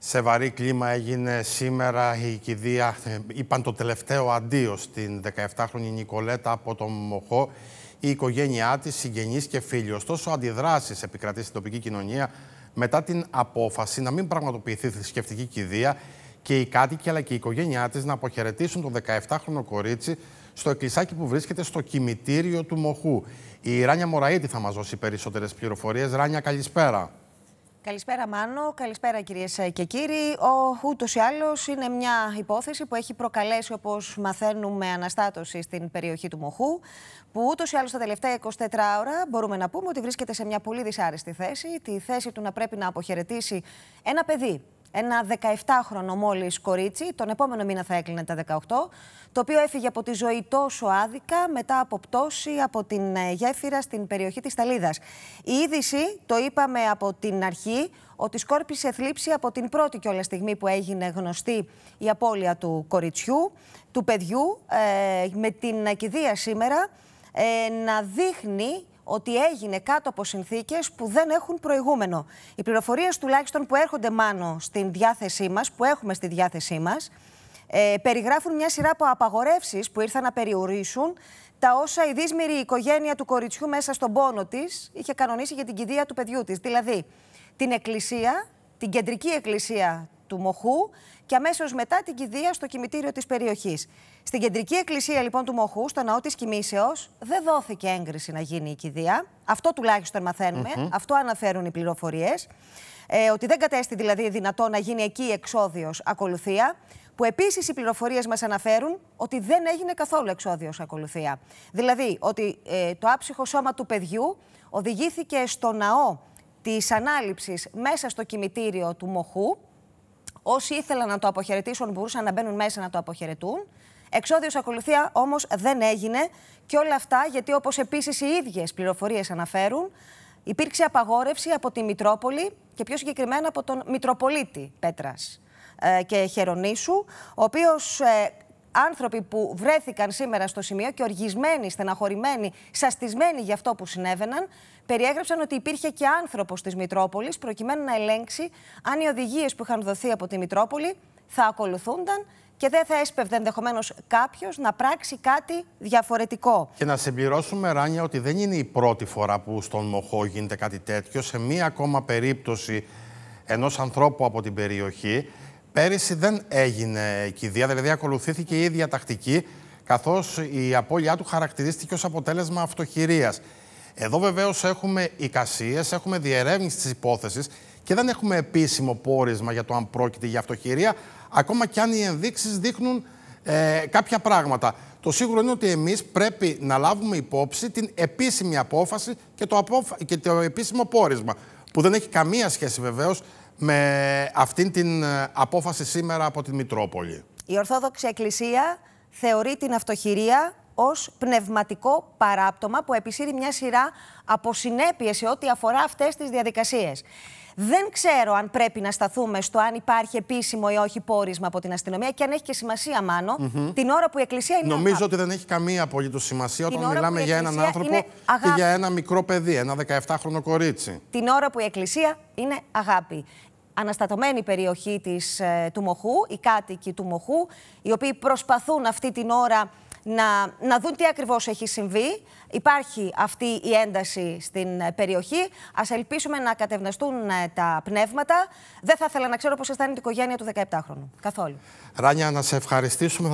Σε βαρύ κλίμα έγινε σήμερα η κηδεία, είπαν το τελευταίο αντίο στην 17χρονη Νικολέτα από τον Μοχό, η οικογένειά της, συγγενείς και φίλοι. Ωστόσο, αντιδράσεις επικρατεί στην τοπική κοινωνία μετά την απόφαση να μην πραγματοποιηθεί θρησκευτική κηδεία και οι κάτοικοι αλλά και η οικογένειά της να αποχαιρετήσουν το 17χρονο κορίτσι στο εκκλησάκι που βρίσκεται στο κημητήριο του Μοχού. Η Ράνια Μωραήτη θα μας δώσει περισσότερες πληροφορίες. Ράνια, καλησπέρα. Καλησπέρα Μάνο, καλησπέρα κυρίες ε, και κύριοι. Ο ούτως ή άλλως είναι μια υπόθεση που έχει προκαλέσει όπως μαθαίνουμε αναστάτωση στην περιοχή του Μοχού που ούτως ή άλλως τα τελευταία 24 ώρα μπορούμε να πούμε ότι βρίσκεται σε μια πολύ δυσάρεστη θέση τη θέση του να πρέπει να αποχαιρετήσει ένα παιδί ένα 17χρονο μόλις κορίτσι, τον επόμενο μήνα θα έκλεινε τα 18, το οποίο έφυγε από τη ζωή τόσο άδικα μετά από πτώση από την ε, γέφυρα στην περιοχή της Ταλίδα. Η είδηση, το είπαμε από την αρχή, ότι σκόρπισε θλίψη από την πρώτη κιόλας στιγμή που έγινε γνωστή η απώλεια του κοριτσιού, του παιδιού, ε, με την κηδεία σήμερα ε, να δείχνει ότι έγινε κάτω από συνθήκες που δεν έχουν προηγούμενο. Οι πληροφορίες τουλάχιστον που έρχονται μάνο στην διάθεσή μας, που έχουμε στη διάθεσή μας, ε, περιγράφουν μια σειρά από απαγορεύσεις που ήρθαν να περιορίσουν τα όσα η δύσμηρη οικογένεια του κοριτσιού μέσα στον πόνο της είχε κανονίσει για την κηδεία του παιδιού της. Δηλαδή, την εκκλησία, την κεντρική εκκλησία του Μοχού και αμέσως μετά την κηδεία στο κημητήριο της περιοχής. Στην κεντρική εκκλησία λοιπόν του Μοχού, στο ναό της Κοιμήσεω, δεν δόθηκε έγκριση να γίνει η κηδεία. Αυτό τουλάχιστον μαθαίνουμε, αυτό αναφέρουν οι πληροφορίες. Ε, ότι δεν κατέστη δηλαδή δυνατό να γίνει εκεί εξόδιος ακολουθία. Που επίσης οι πληροφορίες μας αναφέρουν ότι δεν έγινε καθόλου εξόδιος ακολουθία. Δηλαδή ότι ε, το άψυχο σώμα του παιδιού οδηγήθηκε στο ναό της ανάληψης μέσα στο κημητήριο του Μοχού Όσοι ήθελαν να το αποχαιρετήσουν μπορούσαν να μπαίνουν μέσα να το αποχαιρετούν. Εξόδιος ακολουθία όμως δεν έγινε και όλα αυτά γιατί όπως επίσης οι ίδιες πληροφορίες αναφέρουν υπήρξε απαγόρευση από τη Μητρόπολη και πιο συγκεκριμένα από τον Μητροπολίτη Πέτρας ε, και Χερονίσου ο οποίος ε, άνθρωποι που βρέθηκαν σήμερα στο σημείο και οργισμένοι, στεναχωρημένοι, σαστισμένοι για αυτό που συνέβαιναν, περιέγραψαν ότι υπήρχε και άνθρωπος της Μητρόπολης προκειμένου να ελέγξει αν οι οδηγίες που είχαν δοθεί από τη Μητρόπολη θα ακολουθούνταν και δεν θα έσπευδε ενδεχομένως κάποιος να πράξει κάτι διαφορετικό. Και να συμπληρώσουμε, Ράνια, ότι δεν είναι η πρώτη φορά που στον Μοχό γίνεται κάτι τέτοιο. Σε μία ακόμα περίπτωση ενός ανθρώπου από την περιοχή, Πέρυσι δεν έγινε κηδεία, δηλαδή ακολουθήθηκε η ίδια τακτική, καθώς η απώλειά του χαρακτηρίστηκε ως αποτέλεσμα αυτοχειρίας. Εδώ βεβαίως έχουμε εικασίες, έχουμε διερεύνηση της υπόθεσης και δεν έχουμε επίσημο πόρισμα για το αν πρόκειται για αυτοχειρία, ακόμα και αν οι ενδείξεις δείχνουν ε, κάποια πράγματα. Το σίγουρο είναι ότι εμείς πρέπει να λάβουμε υπόψη την επίσημη απόφαση και το, και το επίσημο πόρισμα, που δεν έχει καμία σχέση βεβαίως με αυτήν την ε, απόφαση σήμερα από την Μητρόπολη. Η Ορθόδοξη Εκκλησία θεωρεί την αυτοχειρία ως πνευματικό παράπτωμα που επισύρει μια σειρά από σε ό,τι αφορά αυτές τις διαδικασίες. Δεν ξέρω αν πρέπει να σταθούμε στο αν υπάρχει επίσημο ή όχι πόρισμα από την αστυνομία και αν έχει και σημασία, μάνο την ώρα που η Εκκλησία είναι. Νομίζω ότι δεν έχει καμία απολύτως σημασία όταν μιλάμε για έναν άνθρωπο και για ένα μικρό παιδί, ένα 17χρονο κορίτσι. Την ώρα που η Εκκλησία είναι αγάπη αναστατωμένη περιοχή της, ε, του Μοχού, οι κάτοικοι του Μοχού, οι οποίοι προσπαθούν αυτή την ώρα να, να δουν τι ακριβώς έχει συμβεί. Υπάρχει αυτή η ένταση στην ε, περιοχή. Ας ελπίσουμε να κατευναστούν ε, τα πνεύματα. Δεν θα ήθελα να ξέρω πώς αισθάνεται η οικογένεια του 17χρονου. Καθόλου. Ράνια, να σε ευχαριστήσουμε.